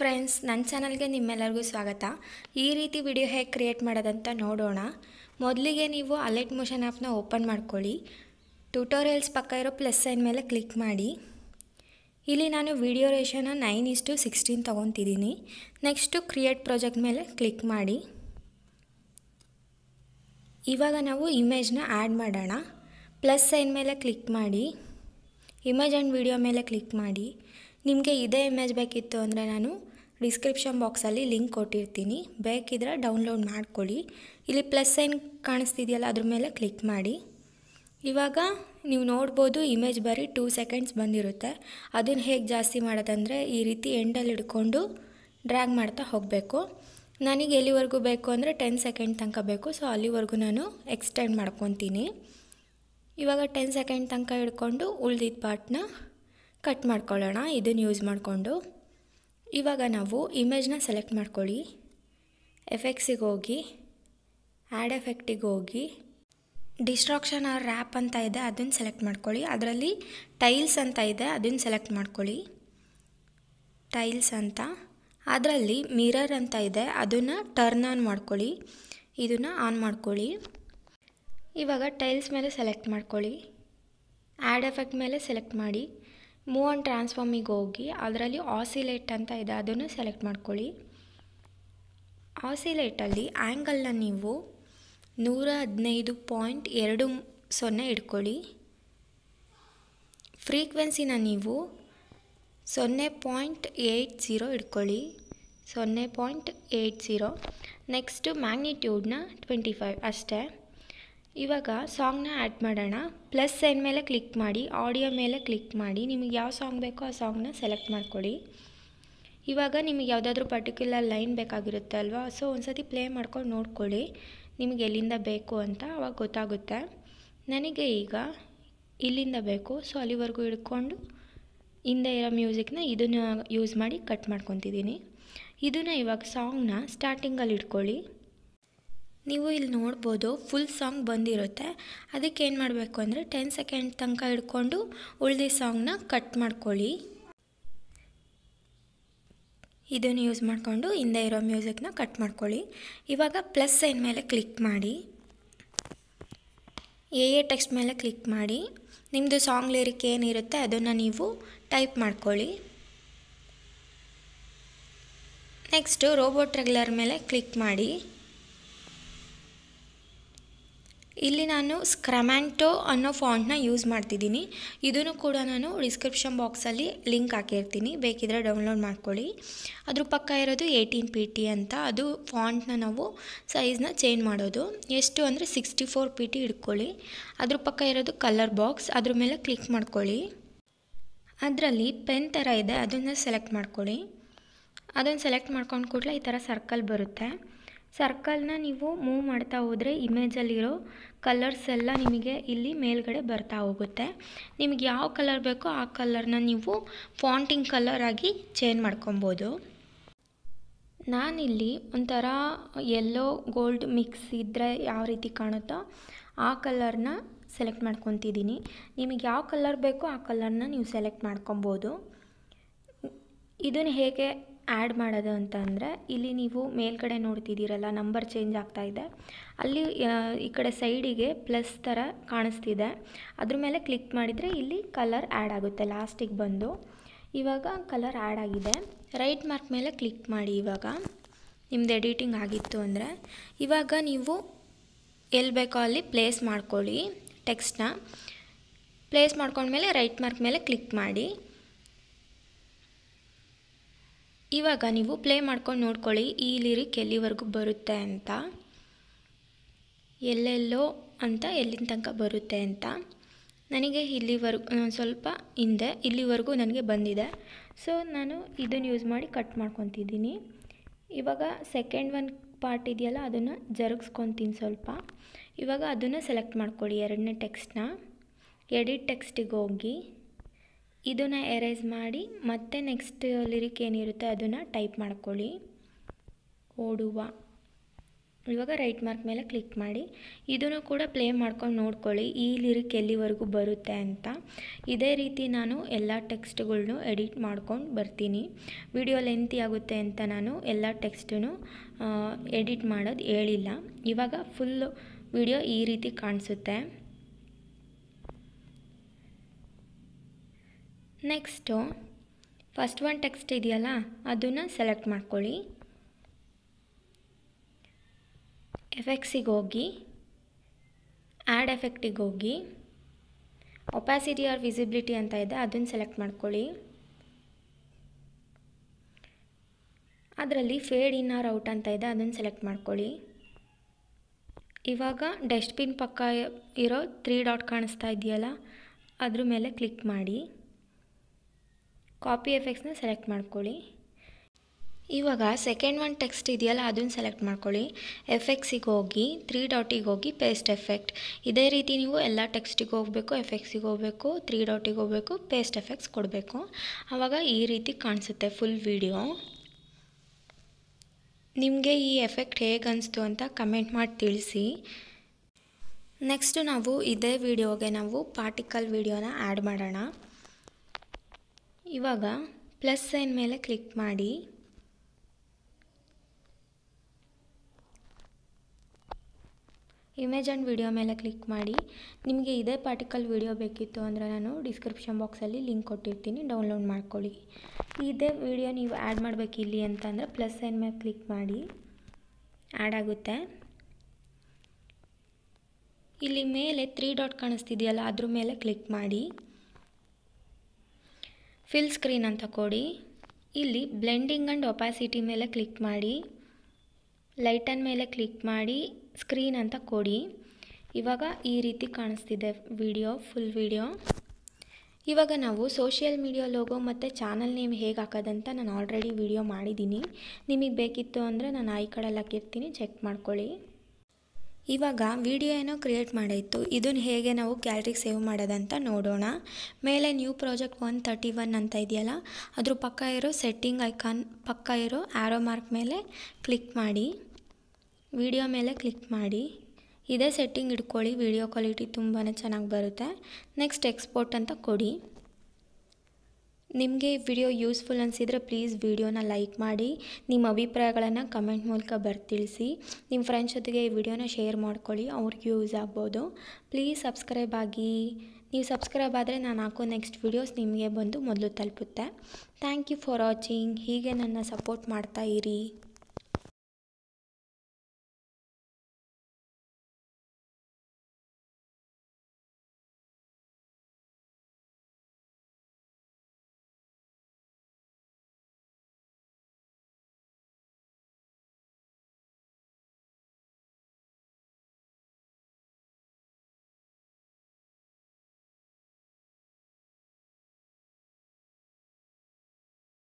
friends ನನ್ನ ಚಾನಲ್ಗೆ ನಿಮ್ಮೆಲ್ಲರಿಗೂ ಸ್ವಾಗತ ಈ ರೀತಿ ವಿಡಿಯೋ ಹೇಗೆ ಕ್ರಿಯೇಟ್ ಮಾಡೋದಂತ ನೋಡೋಣ ಮೊದಲಿಗೆ ನೀವು ಅಲೆಟ್ ಮೋಷನ್ ಆ್ಯಪ್ನ ಓಪನ್ ಮಾಡ್ಕೊಳ್ಳಿ ಟ್ಯೂಟೋರಿಯಲ್ಸ್ ಪಕ್ಕ ಇರೋ ಪ್ಲಸ್ ಸೈನ್ ಮೇಲೆ ಕ್ಲಿಕ್ ಮಾಡಿ ಇಲ್ಲಿ ನಾನು ವಿಡಿಯೋ ರೇಷನ ನೈನ್ ಟು ಸಿಕ್ಸ್ಟೀನ್ ತೊಗೊತಿದ್ದೀನಿ ನೆಕ್ಸ್ಟು ಕ್ರಿಯೇಟ್ ಪ್ರಾಜೆಕ್ಟ್ ಮೇಲೆ ಕ್ಲಿಕ್ ಮಾಡಿ ಇವಾಗ ನಾವು ಇಮೇಜ್ನ ಆ್ಯಡ್ ಮಾಡೋಣ ಪ್ಲಸ್ ಸೈನ್ ಮೇಲೆ ಕ್ಲಿಕ್ ಮಾಡಿ ಇಮೇಜ್ ಆ್ಯಂಡ್ ವಿಡಿಯೋ ಮೇಲೆ ಕ್ಲಿಕ್ ಮಾಡಿ ನಿಮಗೆ ಇದೇ ಇಮೇಜ್ ಬೇಕಿತ್ತು ಅಂದರೆ ನಾನು ಡಿಸ್ಕ್ರಿಪ್ಷನ್ ಬಾಕ್ಸಲ್ಲಿ ಲಿಂಕ್ ಕೊಟ್ಟಿರ್ತೀನಿ ಬೇಕಿದ್ರೆ ಡೌನ್ಲೋಡ್ ಮಾಡ್ಕೊಳ್ಳಿ ಇಲ್ಲಿ ಪ್ಲಸ್ ಸೈನ್ ಕಾಣಿಸ್ತಿದೆಯಲ್ಲ ಅದ್ರ ಮೇಲೆ ಕ್ಲಿಕ್ ಮಾಡಿ ಇವಾಗ ನೀವು ನೋಡ್ಬೋದು ಇಮೇಜ್ ಬರೀ ಟೂ ಸೆಕೆಂಡ್ಸ್ ಬಂದಿರುತ್ತೆ ಅದನ್ನು ಹೇಗೆ ಜಾಸ್ತಿ ಮಾಡೋದಂದರೆ ಈ ರೀತಿ ಎಂಡಲ್ಲಿ ಹಿಡ್ಕೊಂಡು ಡ್ರ್ಯಾಗ್ ಮಾಡ್ತಾ ಹೋಗಬೇಕು ನನಗೆ ಎಲ್ಲಿವರೆಗೂ ಬೇಕು ಅಂದರೆ ಟೆನ್ ಸೆಕೆಂಡ್ ತನಕ ಬೇಕು ಸೊ ಅಲ್ಲಿವರೆಗೂ ನಾನು ಎಕ್ಸ್ಟೆಂಡ್ ಮಾಡ್ಕೊತೀನಿ ಇವಾಗ ಟೆನ್ ಸೆಕೆಂಡ್ ತನಕ ಹಿಡ್ಕೊಂಡು ಉಳ್ದಿದ್ದ ಪಾರ್ಟ್ನ ಕಟ್ ಮಾಡ್ಕೊಳ್ಳೋಣ ಇದನ್ನು ಯೂಸ್ ಮಾಡಿಕೊಂಡು ಇವಾಗ ನಾವು ಇಮೇಜ್ನ ಸೆಲೆಕ್ಟ್ ಮಾಡ್ಕೊಳ್ಳಿ ಎಫೆಕ್ಟ್ಸಿಗೆ ಹೋಗಿ ಆ್ಯಡ್ ಎಫೆಕ್ಟಿಗೆ ಹೋಗಿ ಡಿಸ್ಟ್ರಾಕ್ಷನ್ ಆರ್ ರ್ಯಾಪ್ ಅಂತ ಇದೆ ಅದನ್ನು ಸೆಲೆಕ್ಟ್ ಮಾಡ್ಕೊಳ್ಳಿ ಅದರಲ್ಲಿ ಟೈಲ್ಸ್ ಅಂತ ಇದೆ ಅದನ್ನು ಸೆಲೆಕ್ಟ್ ಮಾಡ್ಕೊಳ್ಳಿ ಟೈಲ್ಸ್ ಅಂತ ಅದರಲ್ಲಿ ಮಿರರ್ ಅಂತ ಇದೆ ಅದನ್ನು ಟರ್ನ್ ಆನ್ ಮಾಡ್ಕೊಳ್ಳಿ ಇದನ್ನು ಆನ್ ಮಾಡ್ಕೊಳ್ಳಿ ಇವಾಗ ಟೈಲ್ಸ್ ಮೇಲೆ ಸೆಲೆಕ್ಟ್ ಮಾಡ್ಕೊಳ್ಳಿ ಆ್ಯಡ್ ಎಫೆಕ್ಟ್ ಮೇಲೆ ಸೆಲೆಕ್ಟ್ ಮಾಡಿ ಮೂವ್ ಆ್ಯಂಡ್ ಟ್ರಾನ್ಸ್ಫಾರ್ಮಿಗೆ ಹೋಗಿ ಅದರಲ್ಲಿ ಆಸಿಲೇಟ್ ಅಂತ ಇದೆ ಅದನ್ನು ಸೆಲೆಕ್ಟ್ ಮಾಡ್ಕೊಳ್ಳಿ ಆಸಿಲೇಟಲ್ಲಿ ಆ್ಯಂಗಲ್ನ ನೀವು ನೂರ ಹದಿನೈದು ಪಾಯಿಂಟ್ ಎರಡು ಸೊನ್ನೆ ಇಟ್ಕೊಳ್ಳಿ ಫ್ರೀಕ್ವೆನ್ಸಿನ ನೀವು ಸೊನ್ನೆ ಪಾಯಿಂಟ್ ಏಯ್ಟ್ ಝೀರೋ ಇಟ್ಕೊಳ್ಳಿ ಸೊನ್ನೆ ಪಾಯಿಂಟ್ ಏಯ್ಟ್ ಝೀರೋ ನೆಕ್ಸ್ಟು ಮ್ಯಾಗ್ನಿಟ್ಯೂಡ್ನ ಟ್ವೆಂಟಿ ಫೈವ್ ಅಷ್ಟೇ ಇವಾಗ ಸಾಂಗ್ನ ಆ್ಯಡ್ ಮಾಡೋಣ ಪ್ಲಸ್ ಸೈನ್ ಮೇಲೆ ಕ್ಲಿಕ್ ಮಾಡಿ ಆಡಿಯೋ ಮೇಲೆ ಕ್ಲಿಕ್ ಮಾಡಿ ನಿಮಗೆ ಯಾವ ಸಾಂಗ್ ಬೇಕೋ ಆ ಸಾಂಗ್ನ ಸೆಲೆಕ್ಟ್ ಮಾಡಿಕೊಡಿ ಇವಾಗ ನಿಮಗೆ ಯಾವುದಾದ್ರೂ ಪರ್ಟಿಕ್ಯುಲರ್ ಲೈನ್ ಬೇಕಾಗಿರುತ್ತೆ ಅಲ್ವಾ ಸೊ ಒಂದ್ಸತಿ ಪ್ಲೇ ಮಾಡ್ಕೊಂಡು ನೋಡ್ಕೊಳ್ಳಿ ನಿಮಗೆ ಎಲ್ಲಿಂದ ಬೇಕು ಅಂತ ಅವಾಗ ಗೊತ್ತಾಗುತ್ತೆ ನನಗೆ ಈಗ ಇಲ್ಲಿಂದ ಬೇಕು ಸೊ ಅಲ್ಲಿವರೆಗೂ ಹಿಡ್ಕೊಂಡು ಹಿಂದೆ ಇರೋ ಮ್ಯೂಸಿಕ್ನ ಇದನ್ನು ಯೂಸ್ ಮಾಡಿ ಕಟ್ ಮಾಡ್ಕೊತಿದ್ದೀನಿ ಇದನ್ನು ಇವಾಗ ಸಾಂಗ್ನ ಸ್ಟಾರ್ಟಿಂಗಲ್ಲಿ ಇಟ್ಕೊಳ್ಳಿ ನೀವು ಇಲ್ಲಿ ನೋಡ್ಬೋದು ಫುಲ್ ಸಾಂಗ್ ಬಂದಿರುತ್ತೆ ಅದಕ್ಕೆ ಏನು ಮಾಡಬೇಕು ಅಂದರೆ ಟೆನ್ ಸೆಕೆಂಡ್ ತನಕ ಹಿಡ್ಕೊಂಡು ಉಳಿದ ಸಾಂಗ್ನ ಕಟ್ ಮಾಡ್ಕೊಳ್ಳಿ ಇದನ್ನು ಯೂಸ್ ಮಾಡಿಕೊಂಡು ಹಿಂದೆ ಇರೋ ಮ್ಯೂಸಿಕ್ನ ಕಟ್ ಮಾಡ್ಕೊಳ್ಳಿ ಇವಾಗ ಪ್ಲಸ್ ಸೈನ್ ಮೇಲೆ ಕ್ಲಿಕ್ ಮಾಡಿ ಎ ಎ ಟೆಕ್ಸ್ಟ್ ಮೇಲೆ ಕ್ಲಿಕ್ ಮಾಡಿ ನಿಮ್ಮದು ಸಾಂಗ್ ಲಿರಿಕ್ ಏನಿರುತ್ತೆ ಅದನ್ನು ನೀವು ಟೈಪ್ ಮಾಡ್ಕೊಳ್ಳಿ ನೆಕ್ಸ್ಟು ರೋಬೋಟ್ ರೆಗ್ಯುಲರ್ ಮೇಲೆ ಕ್ಲಿಕ್ ಮಾಡಿ ಇಲ್ಲಿ ನಾನು ಸ್ಕ್ರಮ್ಯಾಂಟೋ ಅನ್ನೋ ಫಾಂಟ್ನ ಯೂಸ್ ಮಾಡ್ತಿದ್ದೀನಿ ಇದನ್ನು ಕೂಡ ನಾನು ಡಿಸ್ಕ್ರಿಪ್ಷನ್ ಬಾಕ್ಸಲ್ಲಿ ಲಿಂಕ್ ಹಾಕಿರ್ತೀನಿ ಬೇಕಿದ್ರೆ ಡೌನ್ಲೋಡ್ ಮಾಡ್ಕೊಳ್ಳಿ ಅದ್ರ ಪಕ್ಕ ಇರೋದು ಏಯ್ಟೀನ್ ಪಿ ಟಿ ಅಂತ ಅದು ಫಾಂಟ್ನ ನಾವು ಸೈಜ್ನ ಚೇಂಜ್ ಮಾಡೋದು ಎಷ್ಟು ಅಂದರೆ ಸಿಕ್ಸ್ಟಿ ಫೋರ್ ಪಿ ಟಿ ಇಟ್ಕೊಳ್ಳಿ ಅದ್ರ ಪಕ್ಕ ಇರೋದು ಕಲರ್ ಬಾಕ್ಸ್ ಅದ್ರ ಮೇಲೆ ಕ್ಲಿಕ್ ಮಾಡ್ಕೊಳ್ಳಿ ಅದರಲ್ಲಿ ಪೆನ್ ಥರ ಇದೆ ಅದನ್ನು ಸೆಲೆಕ್ಟ್ ಮಾಡ್ಕೊಳ್ಳಿ ಅದನ್ನು ಸೆಲೆಕ್ಟ್ ಮಾಡ್ಕೊಂಡು ಕೂಡಲೇ ಈ ಥರ ಸರ್ಕಲ್ ಬರುತ್ತೆ ಸರ್ಕಲ್ನ ನೀವು ಮೂವ್ ಮಾಡ್ತಾ ಹೋದರೆ ಇಮೇಜಲ್ಲಿರೋ ಕಲರ್ಸ್ ಎಲ್ಲ ನಿಮಗೆ ಇಲ್ಲಿ ಮೇಲ್ಗಡೆ ಬರ್ತಾ ಹೋಗುತ್ತೆ ನಿಮಗೆ ಯಾವ ಕಲರ್ ಬೇಕೋ ಆ ಕಲರ್ನ ನೀವು ಫಾಂಟಿಂಗ್ ಕಲರ್ ಆಗಿ ಚೇಂಜ್ ಮಾಡ್ಕೊಬೋದು ನಾನಿಲ್ಲಿ ಒಂಥರ ಎಲ್ಲೋ ಗೋಲ್ಡ್ ಮಿಕ್ಸ್ ಇದ್ದರೆ ಯಾವ ರೀತಿ ಕಾಣುತ್ತೋ ಆ ಕಲರ್ನ ಸೆಲೆಕ್ಟ್ ಮಾಡ್ಕೊತಿದ್ದೀನಿ ನಿಮಗೆ ಯಾವ ಕಲರ್ ಬೇಕೋ ಆ ಕಲರ್ನ ನೀವು ಸೆಲೆಕ್ಟ್ ಮಾಡ್ಕೊಬೋದು ಇದನ್ನು ಹೇಗೆ ಆ್ಯಡ್ ಮಾಡೋದು ಅಂತ ಅಂದರೆ ಇಲ್ಲಿ ನೀವು ಮೇಲ್ಗಡೆ ನೋಡ್ತಿದ್ದೀರಲ್ಲ ನಂಬರ್ ಚೇಂಜ್ ಆಗ್ತಾ ಇದೆ ಅಲ್ಲಿ ಈ ಕಡೆ ಸೈಡಿಗೆ ಪ್ಲಸ್ ಥರ ಕಾಣಿಸ್ತಿದೆ ಅದ್ರ ಮೇಲೆ ಕ್ಲಿಕ್ ಮಾಡಿದರೆ ಇಲ್ಲಿ ಕಲರ್ ಆ್ಯಡ್ ಆಗುತ್ತೆ ಲಾಸ್ಟಿಗೆ ಬಂದು ಇವಾಗ ಕಲರ್ ಆ್ಯಡ್ ಆಗಿದೆ ರೈಟ್ ಮಾರ್ಕ್ ಮೇಲೆ ಕ್ಲಿಕ್ ಮಾಡಿ ಇವಾಗ ನಿಮ್ಮದು ಎಡಿಟಿಂಗ್ ಆಗಿತ್ತು ಅಂದರೆ ಇವಾಗ ನೀವು ಎಲ್ಲಿ ಬೇಕೋ ಅಲ್ಲಿ ಪ್ಲೇಸ್ ಮಾಡ್ಕೊಳ್ಳಿ ಟೆಕ್ಸ್ಟ್ನ ಪ್ಲೇಸ್ ಮಾಡ್ಕೊಂಡ್ಮೇಲೆ ರೈಟ್ ಮಾರ್ಕ್ ಮೇಲೆ ಕ್ಲಿಕ್ ಮಾಡಿ ಇವಾಗ ನೀವು ಪ್ಲೇ ಮಾಡ್ಕೊಂಡು ನೋಡ್ಕೊಳ್ಳಿ ಈ ಲಿರಿಕ್ ಎಲ್ಲಿವರೆಗೂ ಬರುತ್ತೆ ಅಂತ ಎಲ್ಲೆಲ್ಲೋ ಅಂತ ಎಲ್ಲಿನ ತನಕ ಬರುತ್ತೆ ಅಂತ ನನಗೆ ಇಲ್ಲಿವರೆಗೂ ಸ್ವಲ್ಪ ಹಿಂದೆ ಇಲ್ಲಿವರೆಗೂ ನನಗೆ ಬಂದಿದೆ ಸೊ ನಾನು ಇದನ್ನು ಯೂಸ್ ಮಾಡಿ ಕಟ್ ಮಾಡ್ಕೊತಿದ್ದೀನಿ ಇವಾಗ ಸೆಕೆಂಡ್ ಒನ್ ಪಾರ್ಟ್ ಇದೆಯಲ್ಲ ಅದನ್ನು ಜರುಗಿಸ್ಕೊತೀನಿ ಸ್ವಲ್ಪ ಇವಾಗ ಅದನ್ನು ಸೆಲೆಕ್ಟ್ ಮಾಡ್ಕೊಳ್ಳಿ ಎರಡನೇ ಟೆಕ್ಸ್ಟ್ನ ಎಡಿಟ್ ಟೆಕ್ಸ್ಟಿಗೆ ಹೋಗಿ ಇದನ್ನು ಎರೇಸ್ ಮಾಡಿ ಮತ್ತೆ ನೆಕ್ಸ್ಟ್ ಲಿರಿಕ್ ಏನಿರುತ್ತೆ ಅದನ್ನು ಟೈಪ್ ಮಾಡ್ಕೊಳ್ಳಿ ಓಡುವ ಇವಾಗ ರೈಟ್ ಮಾರ್ಕ್ ಮೇಲೆ ಕ್ಲಿಕ್ ಮಾಡಿ ಇದನ್ನು ಕೂಡ ಪ್ಲೇ ಮಾಡ್ಕೊಂಡು ನೋಡ್ಕೊಳ್ಳಿ ಈ ಲಿರಿಕ್ ಎಲ್ಲಿವರೆಗೂ ಬರುತ್ತೆ ಅಂತ ಇದೇ ರೀತಿ ನಾನು ಎಲ್ಲ ಟೆಕ್ಸ್ಟ್ಗಳ್ನು ಎಡಿಟ್ ಮಾಡ್ಕೊಂಡು ಬರ್ತೀನಿ ವಿಡಿಯೋ ಲೆಂತಿ ಆಗುತ್ತೆ ಅಂತ ನಾನು ಎಲ್ಲ ಟೆಕ್ಸ್ಟನ್ನು ಎಡಿಟ್ ಮಾಡೋದು ಹೇಳಿಲ್ಲ ಇವಾಗ ಫುಲ್ಲು ವಿಡಿಯೋ ಈ ರೀತಿ ಕಾಣಿಸುತ್ತೆ ನೆಕ್ಸ್ಟು ಫಸ್ಟ್ ಒನ್ ಟೆಕ್ಸ್ಟ್ ಇದೆಯಲ್ಲ ಅದನ್ನು ಸೆಲೆಕ್ಟ್ ಮಾಡ್ಕೊಳ್ಳಿ ಎಫೆಕ್ಟ್ಸಿಗೆ ಹೋಗಿ ಆ್ಯಡ್ ಎಫೆಕ್ಟಿಗೆ ಹೋಗಿ ಒಪ್ಯಾಸಿಟಿ ಆರ್ ವಿಸಿಬಿಲಿಟಿ ಅಂತ ಇದೆ ಅದನ್ನು ಸೆಲೆಕ್ಟ್ ಮಾಡ್ಕೊಳ್ಳಿ ಅದರಲ್ಲಿ ಫೇಡ್ ಇನ್ ಆರ್ ಔಟ್ ಅಂತ ಇದೆ ಅದನ್ನು ಸೆಲೆಕ್ಟ್ ಮಾಡ್ಕೊಳ್ಳಿ ಇವಾಗ ಡಸ್ಟ್ಬಿನ್ ಪಕ್ಕ ಇರೋ ತ್ರೀ ಡಾಟ್ ಕಾಣಿಸ್ತಾ ಇದೆಯಲ್ಲ ಅದ್ರ ಮೇಲೆ ಕ್ಲಿಕ್ ಮಾಡಿ ಕಾಪಿ ಎಫೆಕ್ಟ್ಸ್ನ ಸೆಲೆಕ್ಟ್ ಮಾಡ್ಕೊಳ್ಳಿ ಇವಾಗ ಸೆಕೆಂಡ್ ಒನ್ ಟೆಕ್ಸ್ಟ್ ಇದೆಯಲ್ಲ ಅದನ್ನು ಸೆಲೆಕ್ಟ್ ಮಾಡ್ಕೊಳ್ಳಿ ಎಫೆಕ್ಟ್ಸಿಗೆ ಹೋಗಿ ತ್ರೀ ಡಾಟಿಗೆ ಹೋಗಿ ಪೇಸ್ಟ್ ಎಫೆಕ್ಟ್ ಇದೇ ರೀತಿ ನೀವು ಎಲ್ಲ ಟೆಕ್ಸ್ಟಿಗೆ ಹೋಗಬೇಕು ಎಫೆಕ್ಟ್ಸಿಗೆ ಹೋಗಬೇಕು ತ್ರೀ ಡಾಟಿಗೆ ಹೋಗಬೇಕು ಪೇಸ್ಟ್ ಎಫೆಕ್ಟ್ಸ್ ಕೊಡಬೇಕು ಆವಾಗ ಈ ರೀತಿ ಕಾಣಿಸುತ್ತೆ ಫುಲ್ ವಿಡಿಯೋ ನಿಮಗೆ ಈ ಎಫೆಕ್ಟ್ ಹೇಗೆ ಅಂತ ಕಮೆಂಟ್ ಮಾಡಿ ತಿಳಿಸಿ ನೆಕ್ಸ್ಟು ನಾವು ಇದೇ ವಿಡಿಯೋಗೆ ನಾವು ಪಾರ್ಟಿಕಲ್ ವಿಡಿಯೋನ ಆ್ಯಡ್ ಮಾಡೋಣ ಇವಾಗ ಪ್ಲಸ್ ಸೈನ್ ಮೇಲೆ ಕ್ಲಿಕ್ ಮಾಡಿ ಇಮೇಜ್ ಆ್ಯಂಡ್ ವಿಡಿಯೋ ಮೇಲೆ ಕ್ಲಿಕ್ ಮಾಡಿ ನಿಮಗೆ ಇದೇ ಪಾರ್ಟಿಕಲ್ ವಿಡಿಯೋ ಬೇಕಿತ್ತು ಅಂದರೆ ನಾನು ಡಿಸ್ಕ್ರಿಪ್ಷನ್ ಬಾಕ್ಸಲ್ಲಿ ಲಿಂಕ್ ಕೊಟ್ಟಿರ್ತೀನಿ ಡೌನ್ಲೋಡ್ ಮಾಡ್ಕೊಳ್ಳಿ ಇದೇ ವಿಡಿಯೋ ನೀವು ಆ್ಯಡ್ ಮಾಡಬೇಕು ಇಲ್ಲಿ ಅಂತಂದರೆ ಪ್ಲಸ್ ಸೈನ್ ಮೇಲೆ ಕ್ಲಿಕ್ ಮಾಡಿ ಆ್ಯಡ್ ಆಗುತ್ತೆ ಇಲ್ಲಿ ಮೇಲೆ ತ್ರೀ ಡಾಟ್ ಕಾಣಿಸ್ತಿದೆಯಲ್ಲ ಅದ್ರ ಮೇಲೆ ಕ್ಲಿಕ್ ಮಾಡಿ ಫಿಲ್ ಸ್ಕ್ರೀನ್ ಅಂತ ಕೊಡಿ ಇಲ್ಲಿ ಬ್ಲೆಂಡಿಂಗ್ ಆ್ಯಂಡ್ ಒಪಾಸಿಟಿ ಮೇಲೆ ಕ್ಲಿಕ್ ಮಾಡಿ ಲೈಟನ್ ಮೇಲೆ ಕ್ಲಿಕ್ ಮಾಡಿ ಸ್ಕ್ರೀನ್ ಅಂತ ಕೊಡಿ ಇವಾಗ ಈ ರೀತಿ ಕಾಣಿಸ್ತಿದೆ ವಿಡಿಯೋ ಫುಲ್ ವಿಡಿಯೋ ಇವಾಗ ನಾವು ಸೋಷಿಯಲ್ ಮೀಡಿಯಾ ಲೋಗೋ ಮತ್ತು ಚಾನಲ್ ನೇಮ್ ಹೇಗೆ ಹಾಕೋದಂತ ನಾನು ಆಲ್ರೆಡಿ ವಿಡಿಯೋ ಮಾಡಿದ್ದೀನಿ ನಿಮಗೆ ಬೇಕಿತ್ತು ಅಂದರೆ ನಾನು ಈ ಹಾಕಿರ್ತೀನಿ ಚೆಕ್ ಮಾಡ್ಕೊಳ್ಳಿ ಇವಾಗ ವಿಡಿಯೋ ಏನೋ ಕ್ರಿಯೇಟ್ ಮಾಡಿತ್ತು ಇದನ್ನು ಹೇಗೆ ನಾವು ಗ್ಯಾಲ್ರಿಗೆ ಸೇವ್ ಮಾಡೋದಂತ ನೋಡೋಣ ಮೇಲೆ new project one thirty one ಅಂತ ಇದೆಯಲ್ಲ ಅದ್ರ ಪಕ್ಕ ಇರೋ ಸೆಟ್ಟಿಂಗ್ ಐಕಾನ್ ಪಕ್ಕ ಇರೋ ಆ್ಯರೋ ಮಾರ್ಕ್ ಮೇಲೆ ಕ್ಲಿಕ್ ಮಾಡಿ ವಿಡಿಯೋ ಮೇಲೆ ಕ್ಲಿಕ್ ಮಾಡಿ ಇದೇ ಸೆಟ್ಟಿಂಗ್ ಇಟ್ಕೊಳ್ಳಿ ವಿಡಿಯೋ ಕ್ವಾಲಿಟಿ ತುಂಬಾ ಚೆನ್ನಾಗಿ ಬರುತ್ತೆ ನೆಕ್ಸ್ಟ್ ಎಕ್ಸ್ಪೋರ್ಟ್ ಅಂತ ಕೊಡಿ ನಿಮಗೆ ವಿಡಿಯೋ ಯೂಸ್ಫುಲ್ ಅನಿಸಿದರೆ ಪ್ಲೀಸ್ ವಿಡಿಯೋನ ಲೈಕ್ ಮಾಡಿ ನಿಮ್ಮ ಅಭಿಪ್ರಾಯಗಳನ್ನು ಕಮೆಂಟ್ ಮೂಲಕ ಬರ್ತಿಳಿಸಿ ನಿಮ್ಮ ಫ್ರೆಂಡ್ಸ್ ಜೊತೆಗೆ ಈ ವಿಡಿಯೋನ ಶೇರ್ ಮಾಡ್ಕೊಳ್ಳಿ ಅವ್ರಿಗೆ ಯೂಸ್ ಆಗ್ಬೋದು ಪ್ಲೀಸ್ ಸಬ್ಸ್ಕ್ರೈಬ್ ಆಗಿ ನೀವು ಸಬ್ಸ್ಕ್ರೈಬ್ ಆದರೆ ನಾನು ಹಾಕೋ ನೆಕ್ಸ್ಟ್ ವೀಡಿಯೋಸ್ ನಿಮಗೆ ಬಂದು ಮೊದಲು ತಲುಪುತ್ತೆ ಥ್ಯಾಂಕ್ ಯು ಫಾರ್ ವಾಚಿಂಗ್ ಹೀಗೆ ನನ್ನ ಸಪೋರ್ಟ್ ಮಾಡ್ತಾ ಇರಿ